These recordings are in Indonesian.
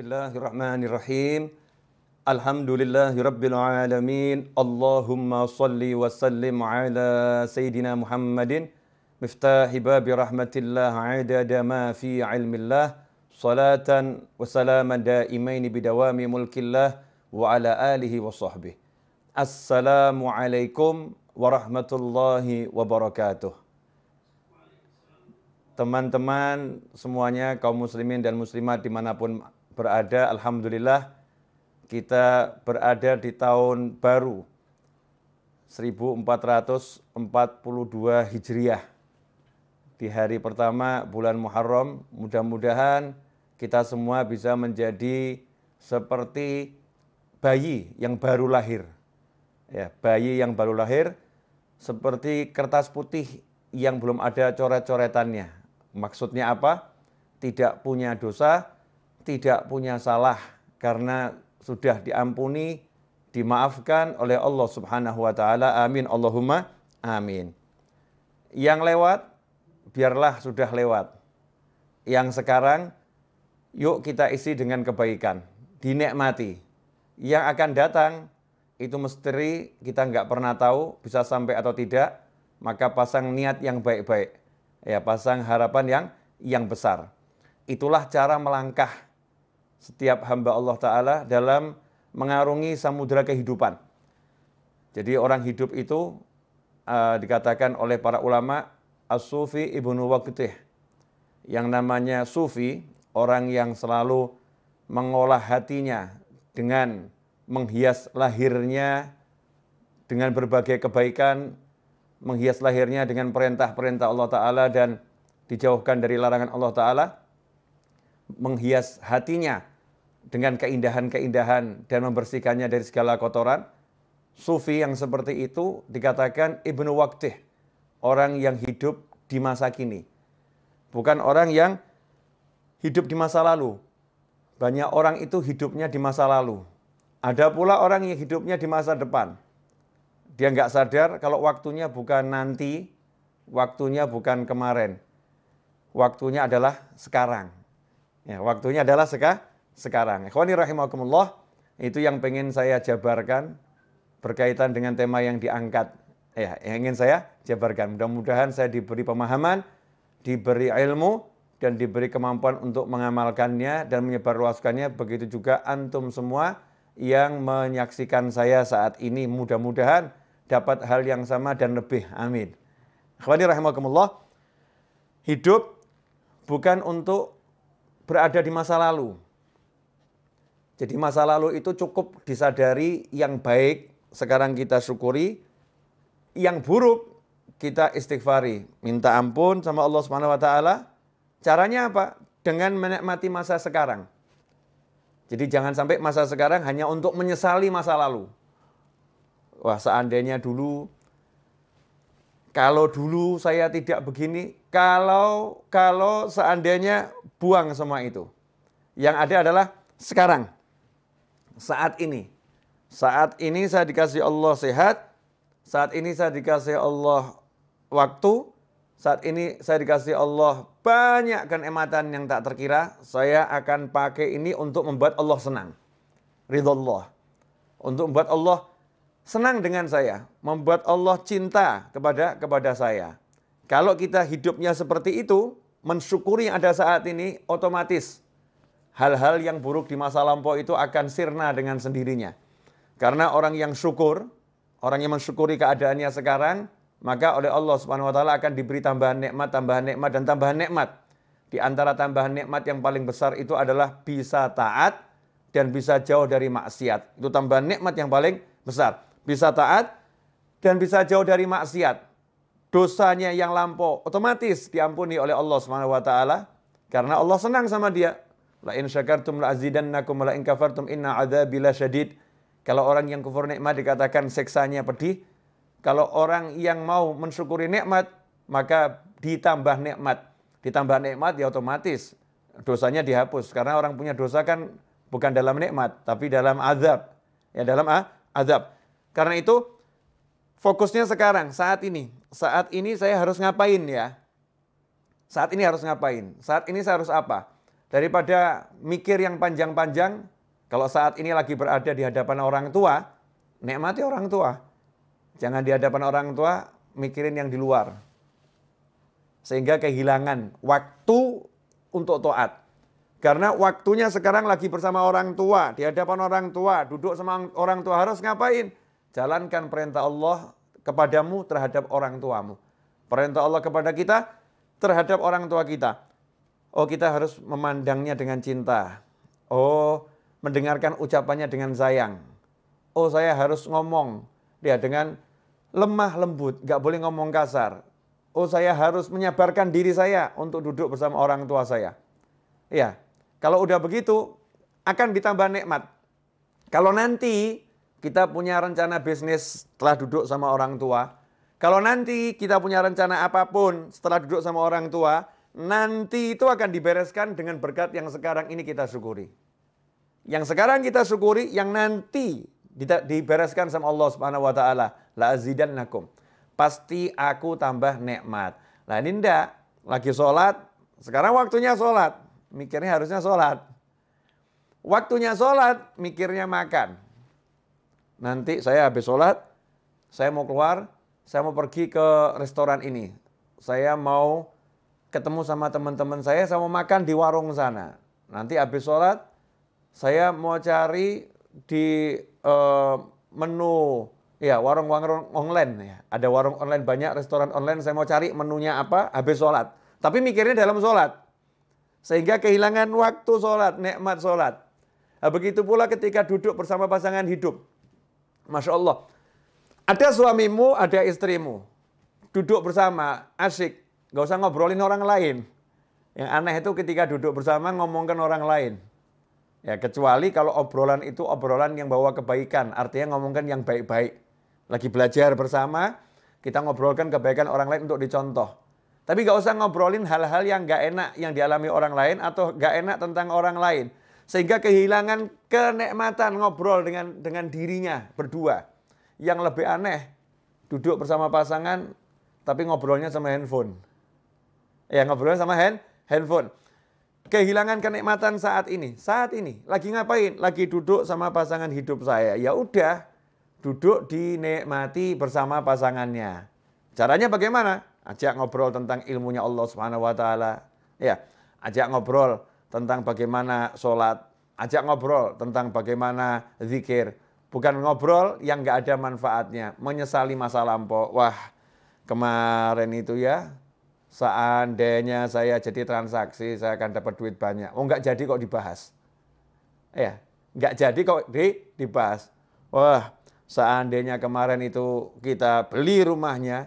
Bismillahirrahmanirrahim. alamin. Allahumma salli wa sallim ala Sayyidina Muhammadin. Miftahi babi rahmatillah adada ma fi ilmillah. Salatan wa salaman daimaini bidawami mulkillah. Wa ala alihi wa sahbihi. alaikum warahmatullahi wabarakatuh teman-teman semuanya kaum muslimin dan muslimat dimanapun berada, Alhamdulillah, kita berada di tahun baru 1442 Hijriah. Di hari pertama bulan Muharram, mudah-mudahan kita semua bisa menjadi seperti bayi yang baru lahir. Ya, bayi yang baru lahir seperti kertas putih yang belum ada coret-coretannya. Maksudnya apa? Tidak punya dosa, tidak punya salah karena sudah diampuni, dimaafkan oleh Allah Subhanahu wa taala. Amin. Allahumma amin. Yang lewat biarlah sudah lewat. Yang sekarang yuk kita isi dengan kebaikan, dinikmati. Yang akan datang itu misteri kita nggak pernah tahu bisa sampai atau tidak, maka pasang niat yang baik-baik. Ya, pasang harapan yang yang besar. Itulah cara melangkah setiap hamba Allah Ta'ala dalam mengarungi samudera kehidupan. Jadi orang hidup itu uh, dikatakan oleh para ulama As-Sufi Ibnu Waqtih. Yang namanya Sufi, orang yang selalu mengolah hatinya dengan menghias lahirnya dengan berbagai kebaikan, menghias lahirnya dengan perintah-perintah Allah Ta'ala dan dijauhkan dari larangan Allah Ta'ala, menghias hatinya dengan keindahan-keindahan dan membersihkannya dari segala kotoran. Sufi yang seperti itu dikatakan Ibnu Waktih, orang yang hidup di masa kini. Bukan orang yang hidup di masa lalu. Banyak orang itu hidupnya di masa lalu. Ada pula orang yang hidupnya di masa depan. Dia nggak sadar kalau waktunya bukan nanti, waktunya bukan kemarin. Waktunya adalah sekarang. Ya, waktunya adalah sekarang sekarang. Ikhwani rahimakumullah, itu yang pengen saya jabarkan berkaitan dengan tema yang diangkat. Ya, yang ingin saya jabarkan. Mudah-mudahan saya diberi pemahaman, diberi ilmu, dan diberi kemampuan untuk mengamalkannya dan menyebarluaskannya. Begitu juga antum semua yang menyaksikan saya saat ini. Mudah-mudahan dapat hal yang sama dan lebih. Amin. Ikhwani rahimakumullah, hidup bukan untuk berada di masa lalu. Jadi masa lalu itu cukup disadari yang baik sekarang kita syukuri, yang buruk kita istighfari, minta ampun sama Allah Subhanahu wa taala. Caranya apa? Dengan menikmati masa sekarang. Jadi jangan sampai masa sekarang hanya untuk menyesali masa lalu. Wah, seandainya dulu kalau dulu saya tidak begini, kalau kalau seandainya buang semua itu. Yang ada adalah sekarang saat ini. Saat ini saya dikasih Allah sehat, saat ini saya dikasih Allah waktu, saat ini saya dikasih Allah banyak kenikmatan yang tak terkira, saya akan pakai ini untuk membuat Allah senang. Ridho Allah. Untuk membuat Allah senang dengan saya, membuat Allah cinta kepada kepada saya. Kalau kita hidupnya seperti itu, mensyukuri yang ada saat ini otomatis hal-hal yang buruk di masa lampau itu akan sirna dengan sendirinya. Karena orang yang syukur, orang yang mensyukuri keadaannya sekarang, maka oleh Allah Subhanahu wa taala akan diberi tambahan nikmat, tambahan nikmat dan tambahan nikmat. Di antara tambahan nikmat yang paling besar itu adalah bisa taat dan bisa jauh dari maksiat. Itu tambahan nikmat yang paling besar. Bisa taat dan bisa jauh dari maksiat. Dosanya yang lampau otomatis diampuni oleh Allah Subhanahu wa taala karena Allah senang sama dia. La in syakartum la azidannakum la in kafartum inna adzabi syadid. Kalau orang yang kufur nikmat dikatakan seksanya pedih. Kalau orang yang mau mensyukuri nikmat maka ditambah nikmat. Ditambah nikmat ya otomatis dosanya dihapus karena orang punya dosa kan bukan dalam nikmat tapi dalam azab. Ya dalam ah, azab. Karena itu fokusnya sekarang saat ini. Saat ini saya harus ngapain ya? Saat ini harus ngapain? Saat ini saya harus apa? Daripada mikir yang panjang-panjang, kalau saat ini lagi berada di hadapan orang tua, nikmati orang tua. Jangan di hadapan orang tua, mikirin yang di luar. Sehingga kehilangan waktu untuk toat. Karena waktunya sekarang lagi bersama orang tua, di hadapan orang tua, duduk sama orang tua harus ngapain? Jalankan perintah Allah kepadamu terhadap orang tuamu. Perintah Allah kepada kita terhadap orang tua kita. Oh, kita harus memandangnya dengan cinta. Oh, mendengarkan ucapannya dengan sayang. Oh, saya harus ngomong dia dengan lemah lembut, nggak boleh ngomong kasar. Oh, saya harus menyabarkan diri saya untuk duduk bersama orang tua saya. Ya, kalau udah begitu akan ditambah nikmat. Kalau nanti kita punya rencana bisnis setelah duduk sama orang tua, kalau nanti kita punya rencana apapun setelah duduk sama orang tua, nanti itu akan dibereskan dengan berkat yang sekarang ini kita syukuri. Yang sekarang kita syukuri, yang nanti dibereskan sama Allah Subhanahu wa taala, la azidannakum. Pasti aku tambah nikmat. Lah ini ndak, lagi sholat, sekarang waktunya sholat, mikirnya harusnya sholat. Waktunya sholat, mikirnya makan. Nanti saya habis sholat, saya mau keluar, saya mau pergi ke restoran ini. Saya mau ketemu sama teman-teman saya, saya mau makan di warung sana. Nanti habis sholat, saya mau cari di uh, menu ya warung-warung online ya. Ada warung online banyak, restoran online. Saya mau cari menunya apa, habis sholat. Tapi mikirnya dalam sholat. Sehingga kehilangan waktu sholat, nikmat sholat. Nah, begitu pula ketika duduk bersama pasangan hidup. Masya Allah. Ada suamimu, ada istrimu. Duduk bersama, asyik, Gak usah ngobrolin orang lain. Yang aneh itu ketika duduk bersama ngomongkan orang lain. Ya, kecuali kalau obrolan itu obrolan yang bawa kebaikan, artinya ngomongkan yang baik-baik. Lagi belajar bersama, kita ngobrolkan kebaikan orang lain untuk dicontoh. Tapi gak usah ngobrolin hal-hal yang gak enak yang dialami orang lain atau gak enak tentang orang lain. Sehingga kehilangan kenikmatan ngobrol dengan dengan dirinya berdua. Yang lebih aneh, duduk bersama pasangan tapi ngobrolnya sama handphone ya ngobrol sama hand handphone. Kehilangan kenikmatan saat ini. Saat ini lagi ngapain? Lagi duduk sama pasangan hidup saya. Ya udah, duduk dinikmati bersama pasangannya. Caranya bagaimana? Ajak ngobrol tentang ilmunya Allah Subhanahu wa taala. Ya, ajak ngobrol tentang bagaimana sholat, ajak ngobrol tentang bagaimana zikir. Bukan ngobrol yang nggak ada manfaatnya, menyesali masa lampau. Wah, kemarin itu ya Seandainya saya jadi transaksi, saya akan dapat duit banyak. Oh, nggak jadi kok dibahas. Ya, nggak jadi kok di, dibahas. Wah, seandainya kemarin itu kita beli rumahnya,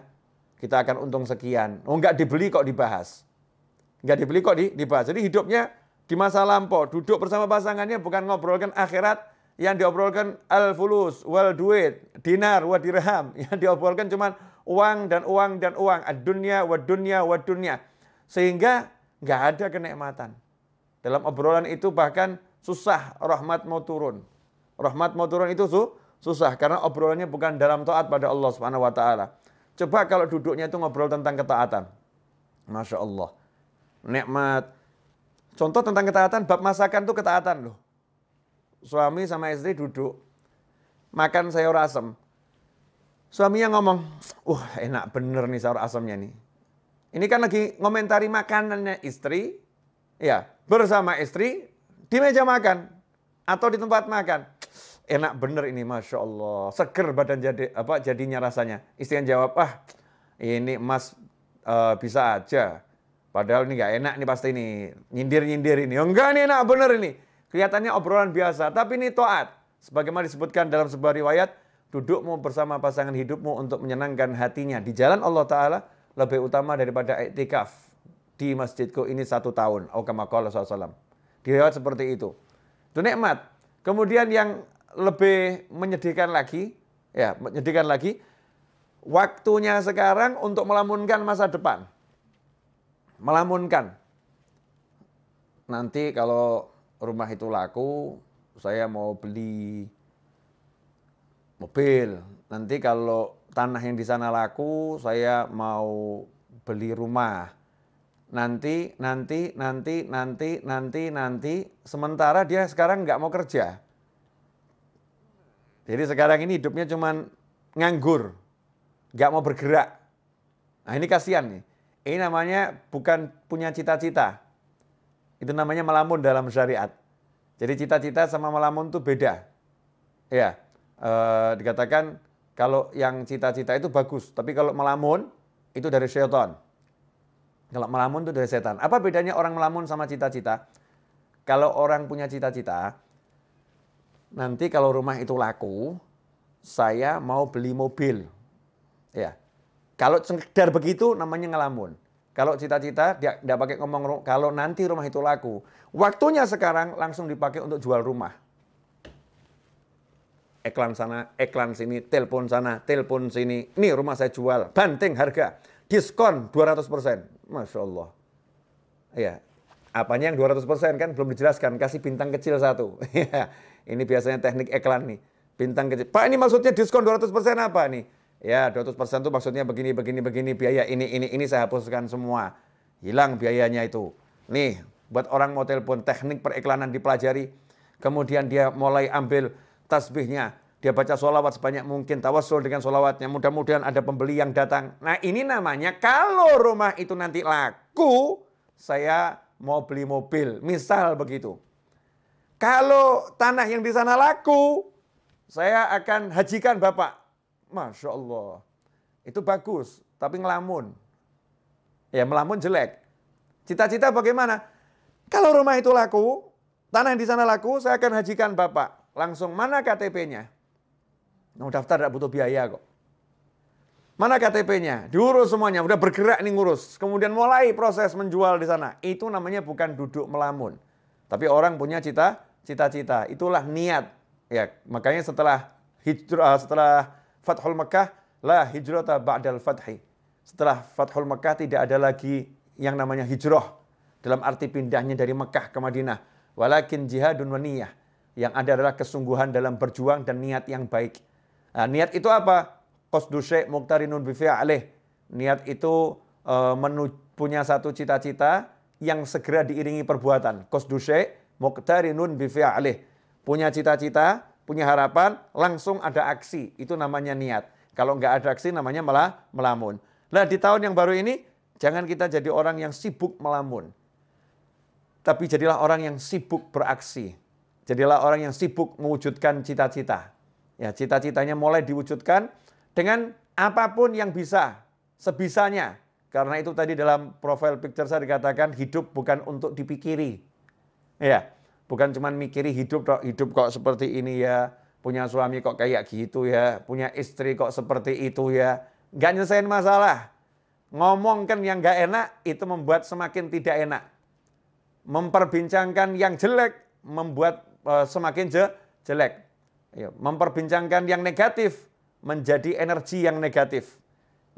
kita akan untung sekian. Oh, nggak dibeli kok dibahas. Nggak dibeli kok di, dibahas. Jadi hidupnya di masa lampau, duduk bersama pasangannya bukan ngobrolkan akhirat, yang diobrolkan al-fulus, wal duit, dinar, wah dirham. Yang diobrolkan cuman uang dan uang dan uang. ad dunia wa dunia wa dunia Sehingga nggak ada kenikmatan. Dalam obrolan itu bahkan susah rahmat mau turun. Rahmat mau turun itu su susah karena obrolannya bukan dalam taat pada Allah Subhanahu wa taala. Coba kalau duduknya itu ngobrol tentang ketaatan. Masya Allah. Nikmat. Contoh tentang ketaatan, bab masakan tuh ketaatan loh. Suami sama istri duduk. Makan sayur asem. Suaminya ngomong, uh, enak bener nih sahur asamnya nih. Ini kan lagi ngomentari makanannya istri, ya bersama istri di meja makan atau di tempat makan. Enak bener ini, masya Allah. Seger badan jadi apa jadinya rasanya. Istri yang jawab, ah ini mas uh, bisa aja. Padahal ini nggak enak nih pasti ini nyindir-nyindir ini. Oh, enggak nih enak bener ini. Kelihatannya obrolan biasa, tapi ini toat. Sebagaimana disebutkan dalam sebuah riwayat, dudukmu bersama pasangan hidupmu untuk menyenangkan hatinya di jalan Allah Ta'ala lebih utama daripada iktikaf di masjidku ini satu tahun. Aukamakola oh, SAW. Diriwayat seperti itu. Itu nikmat. Kemudian yang lebih menyedihkan lagi, ya menyedihkan lagi, waktunya sekarang untuk melamunkan masa depan. Melamunkan. Nanti kalau rumah itu laku, saya mau beli mobil. Nanti kalau tanah yang di sana laku, saya mau beli rumah. Nanti, nanti, nanti, nanti, nanti, nanti. Sementara dia sekarang nggak mau kerja. Jadi sekarang ini hidupnya cuma nganggur, nggak mau bergerak. Nah ini kasihan nih. Ini namanya bukan punya cita-cita. Itu namanya melamun dalam syariat. Jadi cita-cita sama melamun itu beda. Ya, Eh, dikatakan kalau yang cita-cita itu bagus, tapi kalau melamun itu dari setan Kalau melamun itu dari setan. Apa bedanya orang melamun sama cita-cita? Kalau orang punya cita-cita, nanti kalau rumah itu laku, saya mau beli mobil. Ya. Kalau sekedar begitu namanya ngelamun. Kalau cita-cita dia tidak pakai ngomong kalau nanti rumah itu laku. Waktunya sekarang langsung dipakai untuk jual rumah. Iklan sana, iklan sini, telepon sana, telepon sini. Ini rumah saya jual, banting harga. Diskon 200%. Masya Allah. ya, apanya yang 200% kan belum dijelaskan. Kasih bintang kecil satu. Iya. ini biasanya teknik iklan nih. Bintang kecil. Pak ini maksudnya diskon 200% apa nih? Ya 200% itu maksudnya begini, begini, begini. Biaya ini, ini, ini saya hapuskan semua. Hilang biayanya itu. Nih, buat orang mau telepon teknik periklanan dipelajari. Kemudian dia mulai ambil tasbihnya. Dia baca sholawat sebanyak mungkin, tawasul dengan sholawatnya. Mudah-mudahan ada pembeli yang datang. Nah ini namanya kalau rumah itu nanti laku, saya mau beli mobil. Misal begitu. Kalau tanah yang di sana laku, saya akan hajikan Bapak. Masya Allah. Itu bagus, tapi ngelamun. Ya melamun jelek. Cita-cita bagaimana? Kalau rumah itu laku, tanah yang di sana laku, saya akan hajikan Bapak langsung mana KTP-nya? Mau daftar tidak butuh biaya kok. Mana KTP-nya? Diurus semuanya, udah bergerak nih ngurus. Kemudian mulai proses menjual di sana. Itu namanya bukan duduk melamun. Tapi orang punya cita, cita-cita. Itulah niat. Ya, makanya setelah hijrah eh, setelah Fathul Mekah, la hijrata ba'dal fathi. Setelah Fathul Mekah tidak ada lagi yang namanya hijrah dalam arti pindahnya dari Mekah ke Madinah. Walakin jihadun wa niyah yang ada adalah kesungguhan dalam berjuang dan niat yang baik. Nah, niat itu apa? Qasdu muktarinun muqtarinun Niat itu uh, punya satu cita-cita yang segera diiringi perbuatan. Qasdu muktarinun muqtarinun Punya cita-cita, punya harapan, langsung ada aksi. Itu namanya niat. Kalau nggak ada aksi namanya malah melamun. Nah di tahun yang baru ini jangan kita jadi orang yang sibuk melamun. Tapi jadilah orang yang sibuk beraksi. Jadilah orang yang sibuk mewujudkan cita-cita. Ya, cita-citanya mulai diwujudkan dengan apapun yang bisa, sebisanya. Karena itu tadi dalam profile picture saya dikatakan hidup bukan untuk dipikiri. Ya, bukan cuma mikiri hidup kok, hidup kok seperti ini ya, punya suami kok kayak gitu ya, punya istri kok seperti itu ya. Nggak nyelesain masalah. ngomong kan yang gak enak itu membuat semakin tidak enak. Memperbincangkan yang jelek membuat Eh, semakin je, jelek. Memperbincangkan yang negatif menjadi energi yang negatif.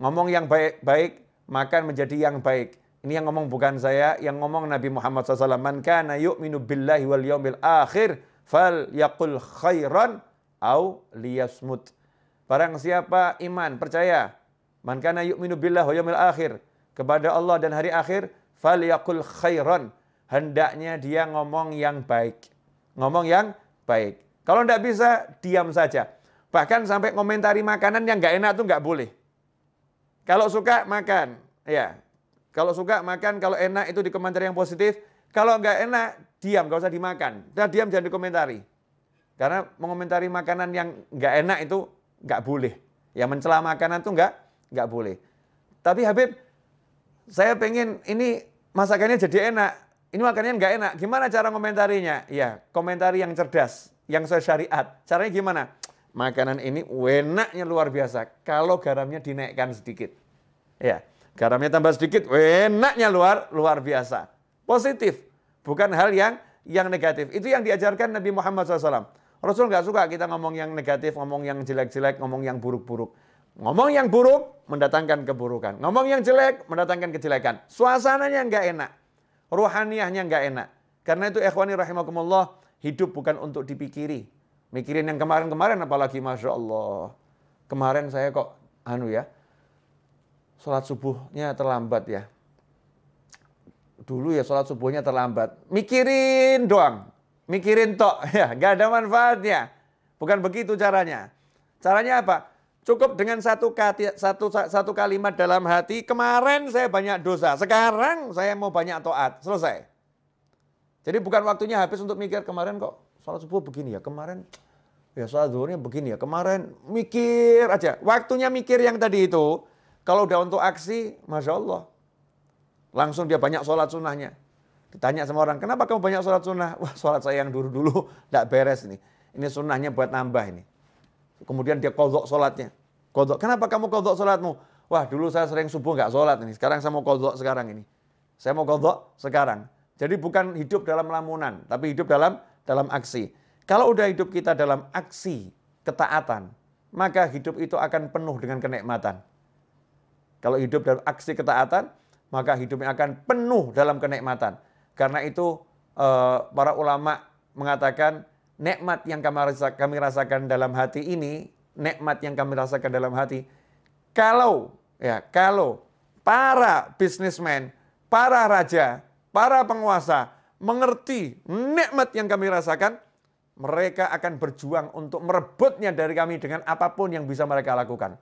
Ngomong yang baik-baik, makan menjadi yang baik. Ini yang ngomong bukan saya, yang ngomong Nabi Muhammad SAW. Man kana yu'minu billahi wal yawmil akhir fal yakul khairan au liyasmut. Barang siapa iman, percaya. Man kana yu'minu billahi wal yawmil akhir. Kepada Allah dan hari akhir, fal yakul khairan. Hendaknya dia ngomong yang baik ngomong yang baik. Kalau tidak bisa, diam saja. Bahkan sampai komentari makanan yang nggak enak tuh nggak boleh. Kalau suka, makan. Ya, kalau suka makan, kalau enak itu di komentar yang positif. Kalau nggak enak, diam, nggak usah dimakan. Nah, diam jangan dikomentari. Karena mengomentari makanan yang nggak enak itu nggak boleh. Yang mencela makanan tuh nggak nggak boleh. Tapi Habib, saya pengen ini masakannya jadi enak ini makannya nggak enak. Gimana cara komentarinya? Ya, komentar yang cerdas, yang syariat. Caranya gimana? Makanan ini enaknya luar biasa. Kalau garamnya dinaikkan sedikit. Ya, garamnya tambah sedikit, enaknya luar luar biasa. Positif, bukan hal yang yang negatif. Itu yang diajarkan Nabi Muhammad SAW. Rasul nggak suka kita ngomong yang negatif, ngomong yang jelek-jelek, ngomong yang buruk-buruk. Ngomong yang buruk mendatangkan keburukan. Ngomong yang jelek mendatangkan kejelekan. Suasananya nggak enak. Rohaniahnya nggak enak. Karena itu ikhwani rahimakumullah, hidup bukan untuk dipikiri. Mikirin yang kemarin-kemarin apalagi Masya Allah. Kemarin saya kok, anu ya, sholat subuhnya terlambat ya. Dulu ya sholat subuhnya terlambat. Mikirin doang. Mikirin tok. Ya, nggak ada manfaatnya. Bukan begitu caranya. Caranya apa? Cukup dengan satu, kati, satu, satu kalimat dalam hati, kemarin saya banyak dosa, sekarang saya mau banyak toat. Selesai. Jadi bukan waktunya habis untuk mikir kemarin kok sholat subuh begini ya, kemarin ya sholat zuhurnya begini ya, kemarin mikir aja. Waktunya mikir yang tadi itu, kalau udah untuk aksi, Masya Allah. Langsung dia banyak sholat sunnahnya. Ditanya sama orang, kenapa kamu banyak sholat sunnah? Wah sholat saya yang dulu-dulu tidak beres nih. Ini sunnahnya buat nambah ini. Kemudian dia kodok sholatnya. Kodok. Kenapa kamu kodok sholatmu? Wah dulu saya sering subuh nggak sholat ini. Sekarang saya mau kodok sekarang ini. Saya mau kodok sekarang. Jadi bukan hidup dalam lamunan, tapi hidup dalam dalam aksi. Kalau udah hidup kita dalam aksi ketaatan, maka hidup itu akan penuh dengan kenikmatan. Kalau hidup dalam aksi ketaatan, maka hidupnya akan penuh dalam kenikmatan. Karena itu eh, para ulama mengatakan nikmat yang kami rasakan, dalam hati ini, nikmat yang kami rasakan dalam hati, kalau ya kalau para bisnismen, para raja, para penguasa mengerti nikmat yang kami rasakan, mereka akan berjuang untuk merebutnya dari kami dengan apapun yang bisa mereka lakukan.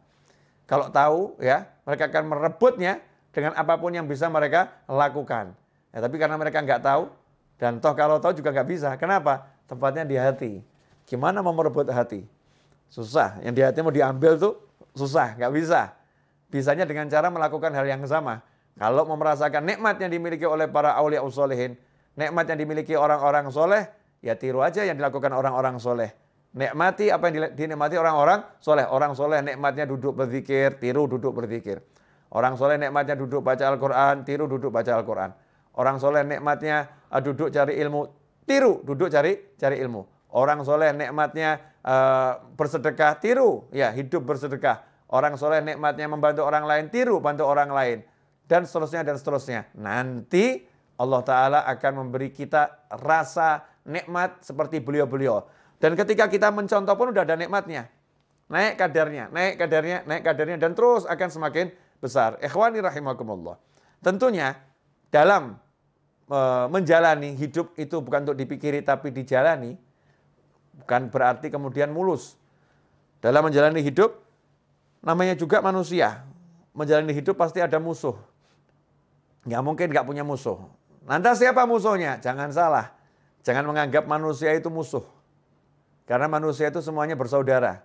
Kalau tahu ya, mereka akan merebutnya dengan apapun yang bisa mereka lakukan. Ya, tapi karena mereka nggak tahu, dan toh kalau tahu juga nggak bisa. Kenapa? tempatnya di hati. Gimana mau merebut hati? Susah. Yang di hati mau diambil tuh susah, nggak bisa. Bisanya dengan cara melakukan hal yang sama. Kalau mau merasakan nikmat yang dimiliki oleh para awliya usolehin, nikmat yang dimiliki orang-orang soleh, ya tiru aja yang dilakukan orang-orang soleh. Nikmati apa yang dinikmati orang-orang soleh. Orang soleh nikmatnya duduk berzikir, tiru duduk berzikir. Orang soleh nikmatnya duduk baca Al-Quran, tiru duduk baca Al-Quran. Orang soleh nikmatnya ah, duduk cari ilmu, tiru, duduk cari cari ilmu. Orang soleh nikmatnya uh, bersedekah, tiru, ya hidup bersedekah. Orang soleh nikmatnya membantu orang lain, tiru, bantu orang lain. Dan seterusnya, dan seterusnya. Nanti Allah Ta'ala akan memberi kita rasa nikmat seperti beliau-beliau. Dan ketika kita mencontoh pun udah ada nikmatnya. Naik kadarnya, naik kadarnya, naik kadarnya. Dan terus akan semakin besar. Ikhwani rahimakumullah. Tentunya dalam menjalani hidup itu bukan untuk dipikiri tapi dijalani, bukan berarti kemudian mulus. Dalam menjalani hidup, namanya juga manusia. Menjalani hidup pasti ada musuh. Nggak mungkin nggak punya musuh. nanti siapa musuhnya? Jangan salah. Jangan menganggap manusia itu musuh. Karena manusia itu semuanya bersaudara.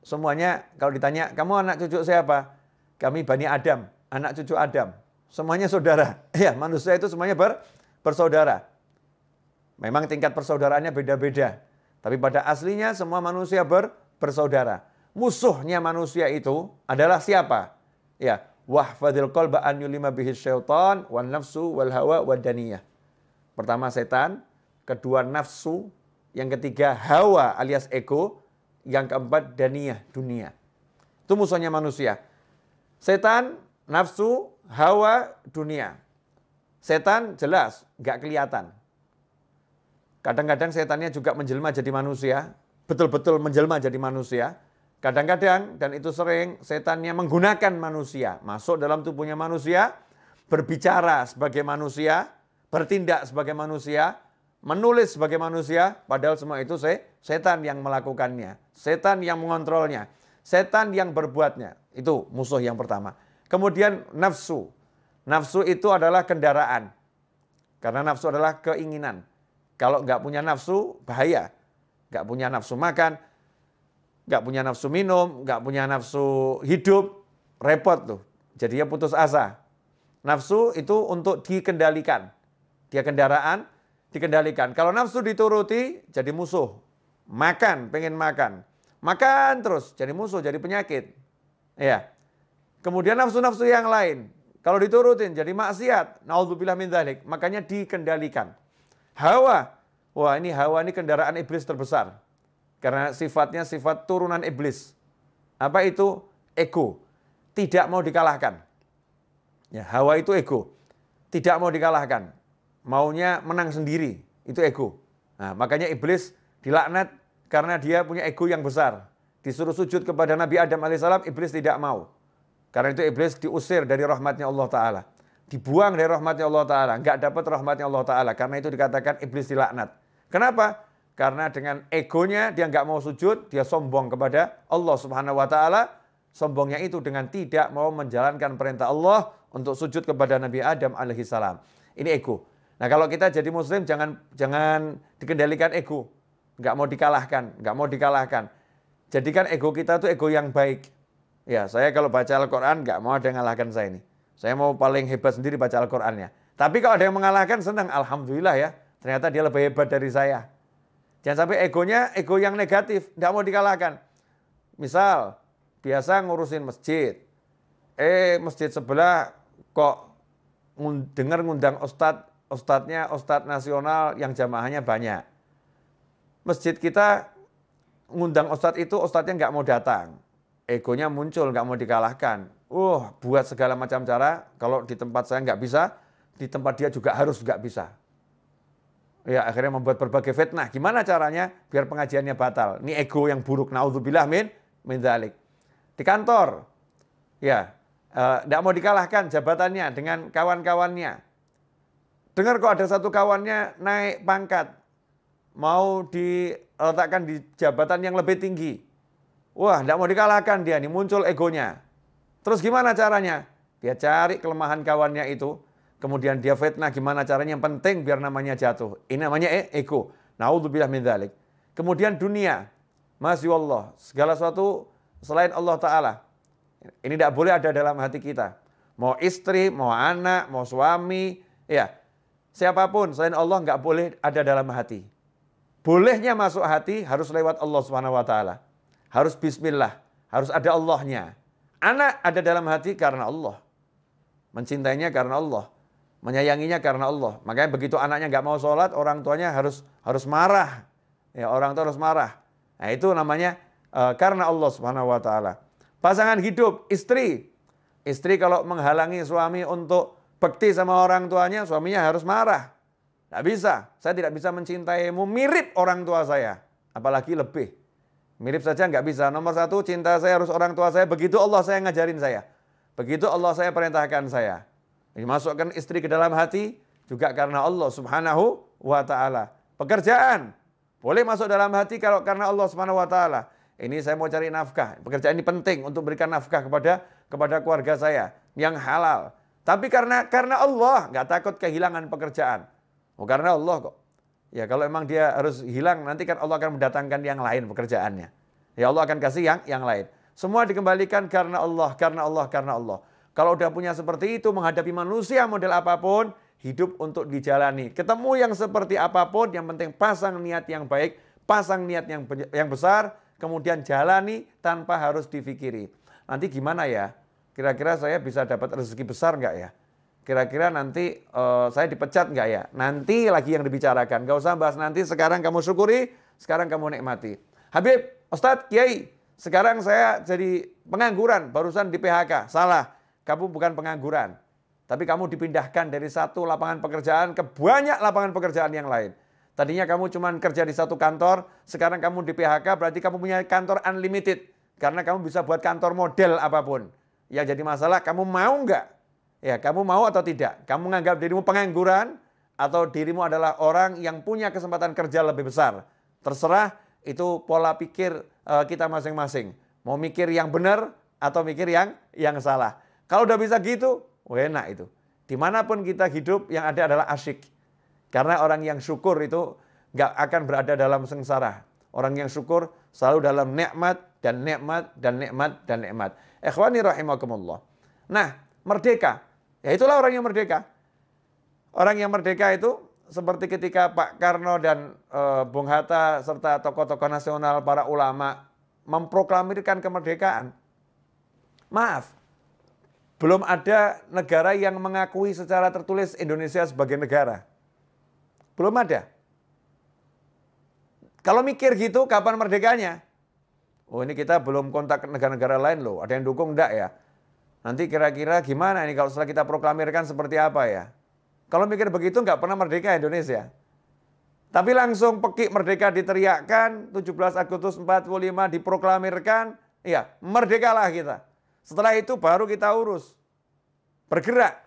Semuanya kalau ditanya, kamu anak cucu siapa? Kami Bani Adam, anak cucu Adam semuanya saudara. Ya, manusia itu semuanya ber, bersaudara. Memang tingkat persaudaraannya beda-beda. Tapi pada aslinya semua manusia ber, bersaudara. Musuhnya manusia itu adalah siapa? Ya, wahfadil qalba an yulima bihi syaitan wan nafsu wal hawa wad daniyah. Pertama setan, kedua nafsu, yang ketiga hawa alias ego, yang keempat daniyah, dunia. Itu musuhnya manusia. Setan, nafsu, hawa dunia. Setan jelas nggak kelihatan. Kadang-kadang setannya juga menjelma jadi manusia, betul-betul menjelma jadi manusia. Kadang-kadang, dan itu sering, setannya menggunakan manusia, masuk dalam tubuhnya manusia, berbicara sebagai manusia, bertindak sebagai manusia, menulis sebagai manusia, padahal semua itu se setan yang melakukannya, setan yang mengontrolnya, setan yang berbuatnya. Itu musuh yang pertama. Kemudian nafsu. Nafsu itu adalah kendaraan. Karena nafsu adalah keinginan. Kalau nggak punya nafsu, bahaya. Nggak punya nafsu makan, nggak punya nafsu minum, nggak punya nafsu hidup, repot tuh. Jadinya putus asa. Nafsu itu untuk dikendalikan. Dia kendaraan, dikendalikan. Kalau nafsu dituruti, jadi musuh. Makan, pengen makan. Makan terus, jadi musuh, jadi penyakit. Ya, Kemudian nafsu-nafsu yang lain. Kalau diturutin jadi maksiat. Naudzubillah min dzalik. Makanya dikendalikan. Hawa. Wah ini hawa ini kendaraan iblis terbesar. Karena sifatnya sifat turunan iblis. Apa itu? Ego. Tidak mau dikalahkan. Ya, hawa itu ego. Tidak mau dikalahkan. Maunya menang sendiri. Itu ego. Nah, makanya iblis dilaknat karena dia punya ego yang besar. Disuruh sujud kepada Nabi Adam alaihissalam, iblis tidak mau. Karena itu iblis diusir dari rahmatnya Allah Ta'ala. Dibuang dari rahmatnya Allah Ta'ala. Nggak dapat rahmatnya Allah Ta'ala. Karena itu dikatakan iblis dilaknat. Kenapa? Karena dengan egonya dia nggak mau sujud, dia sombong kepada Allah Subhanahu wa taala. Sombongnya itu dengan tidak mau menjalankan perintah Allah untuk sujud kepada Nabi Adam alaihi salam. Ini ego. Nah, kalau kita jadi muslim jangan jangan dikendalikan ego. Nggak mau dikalahkan, nggak mau dikalahkan. Jadikan ego kita itu ego yang baik. Ya, saya kalau baca Al-Quran nggak mau ada yang ngalahkan saya ini. Saya mau paling hebat sendiri baca Al-Qurannya. Tapi kalau ada yang mengalahkan senang, Alhamdulillah ya. Ternyata dia lebih hebat dari saya. Jangan sampai egonya ego yang negatif, nggak mau dikalahkan. Misal, biasa ngurusin masjid. Eh, masjid sebelah kok dengar ngundang ustad, ustadnya ustad nasional yang jamaahnya banyak. Masjid kita ngundang ustad itu, ustadnya nggak mau datang egonya muncul, nggak mau dikalahkan. Uh, buat segala macam cara, kalau di tempat saya nggak bisa, di tempat dia juga harus nggak bisa. Ya, akhirnya membuat berbagai fitnah. Gimana caranya biar pengajiannya batal? Ini ego yang buruk. Naudzubillah min, min dalik. Di kantor, ya, eh, nggak uh, mau dikalahkan jabatannya dengan kawan-kawannya. Dengar kok ada satu kawannya naik pangkat, mau diletakkan di jabatan yang lebih tinggi Wah, tidak mau dikalahkan dia nih, muncul egonya. Terus gimana caranya? Dia cari kelemahan kawannya itu, kemudian dia fitnah gimana caranya yang penting biar namanya jatuh. Ini namanya eh, ego. Naudzubillah min dzalik. Kemudian dunia. masih Allah, segala sesuatu selain Allah Ta'ala. Ini tidak boleh ada dalam hati kita. Mau istri, mau anak, mau suami, ya siapapun selain Allah nggak boleh ada dalam hati. Bolehnya masuk hati harus lewat Allah Subhanahu Wa Taala harus bismillah, harus ada Allahnya. Anak ada dalam hati karena Allah. Mencintainya karena Allah. Menyayanginya karena Allah. Makanya begitu anaknya nggak mau sholat, orang tuanya harus harus marah. Ya, orang tua harus marah. Nah itu namanya uh, karena Allah subhanahu wa ta'ala. Pasangan hidup, istri. Istri kalau menghalangi suami untuk bekti sama orang tuanya, suaminya harus marah. Tidak bisa, saya tidak bisa mencintaimu mirip orang tua saya. Apalagi lebih. Mirip saja nggak bisa. Nomor satu, cinta saya harus orang tua saya. Begitu Allah saya ngajarin saya. Begitu Allah saya perintahkan saya. masukkan istri ke dalam hati juga karena Allah subhanahu wa ta'ala. Pekerjaan. Boleh masuk dalam hati kalau karena Allah subhanahu wa ta'ala. Ini saya mau cari nafkah. Pekerjaan ini penting untuk berikan nafkah kepada kepada keluarga saya yang halal. Tapi karena karena Allah nggak takut kehilangan pekerjaan. Oh, karena Allah kok. Ya kalau emang dia harus hilang nanti kan Allah akan mendatangkan yang lain pekerjaannya. Ya Allah akan kasih yang yang lain. Semua dikembalikan karena Allah, karena Allah, karena Allah. Kalau udah punya seperti itu menghadapi manusia model apapun, hidup untuk dijalani. Ketemu yang seperti apapun, yang penting pasang niat yang baik, pasang niat yang yang besar, kemudian jalani tanpa harus difikiri. Nanti gimana ya? Kira-kira saya bisa dapat rezeki besar nggak ya? kira-kira nanti uh, saya dipecat nggak ya? Nanti lagi yang dibicarakan. Gak usah bahas nanti, sekarang kamu syukuri, sekarang kamu nikmati. Habib, Ustadz, Kiai, sekarang saya jadi pengangguran, barusan di PHK. Salah, kamu bukan pengangguran. Tapi kamu dipindahkan dari satu lapangan pekerjaan ke banyak lapangan pekerjaan yang lain. Tadinya kamu cuma kerja di satu kantor, sekarang kamu di PHK, berarti kamu punya kantor unlimited. Karena kamu bisa buat kantor model apapun. Ya jadi masalah, kamu mau nggak Ya, kamu mau atau tidak? Kamu menganggap dirimu pengangguran atau dirimu adalah orang yang punya kesempatan kerja lebih besar? Terserah itu pola pikir eh, kita masing-masing. Mau mikir yang benar atau mikir yang yang salah. Kalau udah bisa gitu, enak itu. Dimanapun kita hidup yang ada adalah asyik. Karena orang yang syukur itu nggak akan berada dalam sengsara. Orang yang syukur selalu dalam nikmat dan nikmat dan nikmat dan nikmat. Ikhwani rahimakumullah. Nah, merdeka. Ya itulah orang yang merdeka. Orang yang merdeka itu seperti ketika Pak Karno dan e, Bung Hatta serta tokoh-tokoh nasional para ulama memproklamirkan kemerdekaan. Maaf, belum ada negara yang mengakui secara tertulis Indonesia sebagai negara. Belum ada. Kalau mikir gitu, kapan merdekanya? Oh ini kita belum kontak negara-negara lain loh. Ada yang dukung enggak ya? Nanti kira-kira gimana ini kalau setelah kita proklamirkan seperti apa ya? Kalau mikir begitu nggak pernah merdeka Indonesia. Tapi langsung pekik merdeka diteriakkan, 17 Agustus 45 diproklamirkan, ya merdekalah kita. Setelah itu baru kita urus. Bergerak,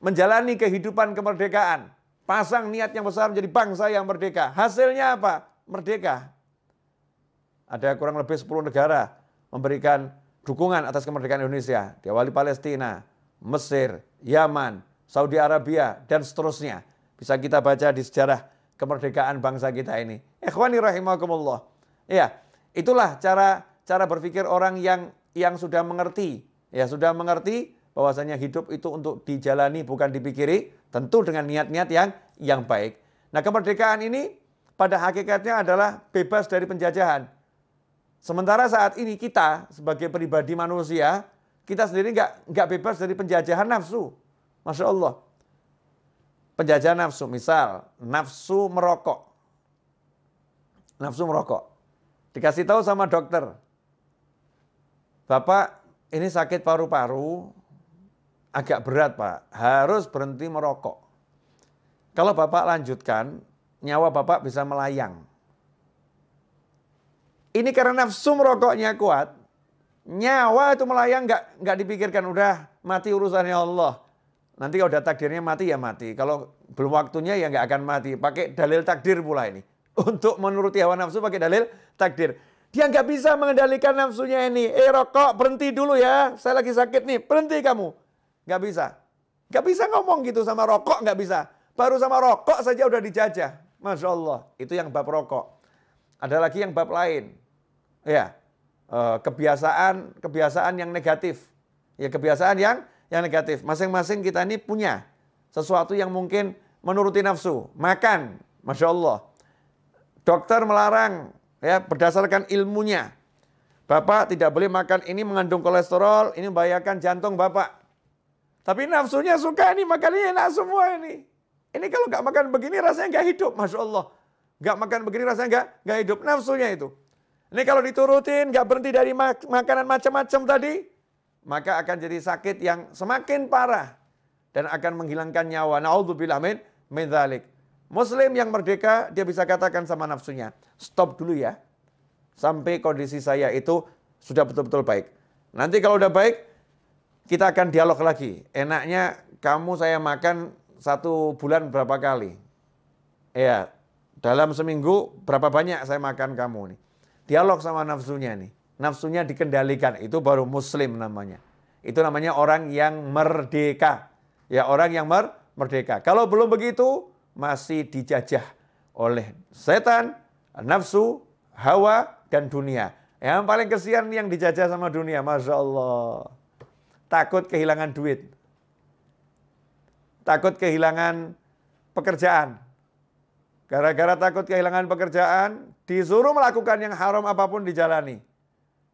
menjalani kehidupan kemerdekaan. Pasang niat yang besar menjadi bangsa yang merdeka. Hasilnya apa? Merdeka. Ada kurang lebih 10 negara memberikan dukungan atas kemerdekaan Indonesia diawali Palestina, Mesir, Yaman, Saudi Arabia, dan seterusnya. Bisa kita baca di sejarah kemerdekaan bangsa kita ini. Ikhwani rahimahkumullah. Ya, itulah cara cara berpikir orang yang yang sudah mengerti. Ya, sudah mengerti bahwasanya hidup itu untuk dijalani bukan dipikiri, tentu dengan niat-niat yang yang baik. Nah, kemerdekaan ini pada hakikatnya adalah bebas dari penjajahan. Sementara saat ini kita sebagai pribadi manusia, kita sendiri nggak nggak bebas dari penjajahan nafsu. Masya Allah. Penjajahan nafsu, misal nafsu merokok. Nafsu merokok. Dikasih tahu sama dokter. Bapak, ini sakit paru-paru, agak berat Pak, harus berhenti merokok. Kalau Bapak lanjutkan, nyawa Bapak bisa melayang. Ini karena nafsu merokoknya kuat, nyawa itu melayang nggak nggak dipikirkan udah mati urusannya Allah. Nanti kalau udah takdirnya mati ya mati. Kalau belum waktunya ya nggak akan mati. Pakai dalil takdir pula ini. Untuk menuruti hawa nafsu pakai dalil takdir. Dia nggak bisa mengendalikan nafsunya ini. Eh rokok berhenti dulu ya. Saya lagi sakit nih. Berhenti kamu. Nggak bisa. Nggak bisa ngomong gitu sama rokok nggak bisa. Baru sama rokok saja udah dijajah. Masya Allah. Itu yang bab rokok. Ada lagi yang bab lain ya eh, kebiasaan kebiasaan yang negatif. Ya kebiasaan yang yang negatif. Masing-masing kita ini punya sesuatu yang mungkin menuruti nafsu. Makan, masya Allah. Dokter melarang ya berdasarkan ilmunya. Bapak tidak boleh makan ini mengandung kolesterol, ini membahayakan jantung bapak. Tapi nafsunya suka ini makannya enak semua ini. Ini kalau nggak makan begini rasanya nggak hidup, masya Allah. Nggak makan begini rasanya nggak nggak hidup nafsunya itu. Ini kalau diturutin, gak berhenti dari mak makanan macam-macam tadi, maka akan jadi sakit yang semakin parah dan akan menghilangkan nyawa. Na'udzubillah min min dzalik. Muslim yang merdeka dia bisa katakan sama nafsunya, stop dulu ya. Sampai kondisi saya itu sudah betul-betul baik. Nanti kalau udah baik, kita akan dialog lagi. Enaknya kamu saya makan satu bulan berapa kali? Ya, dalam seminggu berapa banyak saya makan kamu nih? Dialog sama nafsunya nih. Nafsunya dikendalikan, itu baru muslim namanya. Itu namanya orang yang merdeka. Ya orang yang mer merdeka. Kalau belum begitu, masih dijajah oleh setan, nafsu, hawa, dan dunia. Yang paling kesian yang dijajah sama dunia, Masya Allah. Takut kehilangan duit. Takut kehilangan pekerjaan. Gara-gara takut kehilangan pekerjaan, disuruh melakukan yang haram apapun dijalani.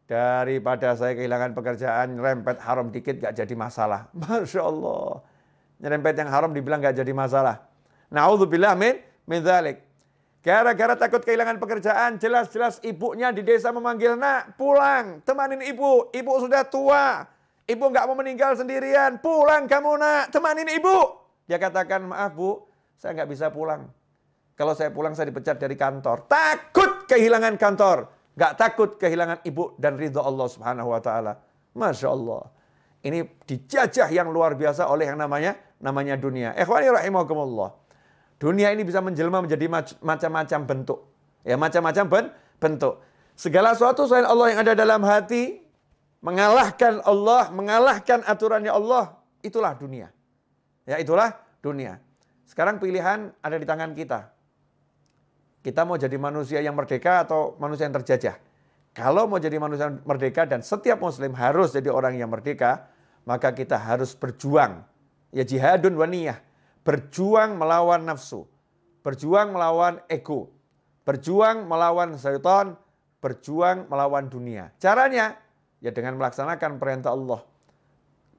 Daripada saya kehilangan pekerjaan, nyerempet haram dikit gak jadi masalah. Masya Allah. Nyerempet yang haram dibilang gak jadi masalah. Na'udzubillah min, min zalik. Gara-gara takut kehilangan pekerjaan, jelas-jelas ibunya di desa memanggil, nak pulang, temanin ibu, ibu sudah tua. Ibu gak mau meninggal sendirian, pulang kamu nak, temanin ibu. Dia katakan, maaf bu, saya gak bisa pulang. Kalau saya pulang saya dipecat dari kantor. Takut kehilangan kantor. Gak takut kehilangan ibu dan ridho Allah subhanahu wa ta'ala. Masya Allah. Ini dijajah yang luar biasa oleh yang namanya namanya dunia. Ikhwani rahimahumullah. Dunia ini bisa menjelma menjadi macam-macam bentuk. Ya macam-macam ben, bentuk. Segala sesuatu selain Allah yang ada dalam hati mengalahkan Allah, mengalahkan aturannya Allah, itulah dunia. Ya itulah dunia. Sekarang pilihan ada di tangan kita. Kita mau jadi manusia yang merdeka atau manusia yang terjajah? Kalau mau jadi manusia yang merdeka dan setiap muslim harus jadi orang yang merdeka, maka kita harus berjuang. Ya jihadun waniyah. Berjuang melawan nafsu. Berjuang melawan ego. Berjuang melawan syaitan. Berjuang melawan dunia. Caranya ya dengan melaksanakan perintah Allah.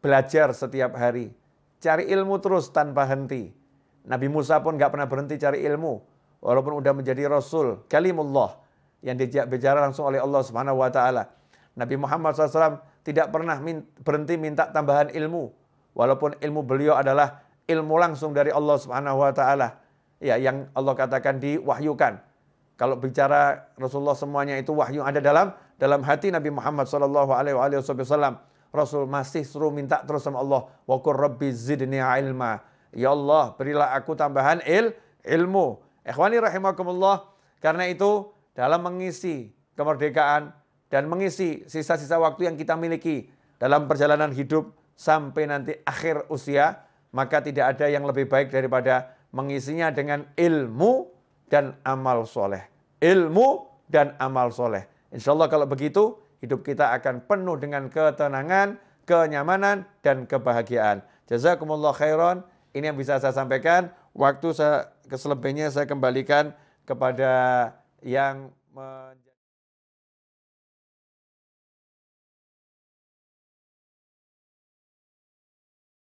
Belajar setiap hari. Cari ilmu terus tanpa henti. Nabi Musa pun nggak pernah berhenti cari ilmu walaupun udah menjadi rasul, kalimullah yang diajak bicara langsung oleh Allah Subhanahu wa taala. Nabi Muhammad SAW tidak pernah berhenti minta tambahan ilmu walaupun ilmu beliau adalah ilmu langsung dari Allah Subhanahu wa taala ya yang Allah katakan diwahyukan. Kalau bicara Rasulullah semuanya itu wahyu ada dalam dalam hati Nabi Muhammad saw. Rasul masih suruh minta terus sama Allah, "Wa qur rabbi zidni ilma." Ya Allah, berilah aku tambahan il ilmu. Ikhwani rahimakumullah, karena itu dalam mengisi kemerdekaan dan mengisi sisa-sisa waktu yang kita miliki dalam perjalanan hidup sampai nanti akhir usia, maka tidak ada yang lebih baik daripada mengisinya dengan ilmu dan amal soleh. Ilmu dan amal soleh. Insya Allah kalau begitu, hidup kita akan penuh dengan ketenangan, kenyamanan, dan kebahagiaan. Jazakumullah khairan. Ini yang bisa saya sampaikan. Waktu saya keselebihnya saya kembalikan kepada yang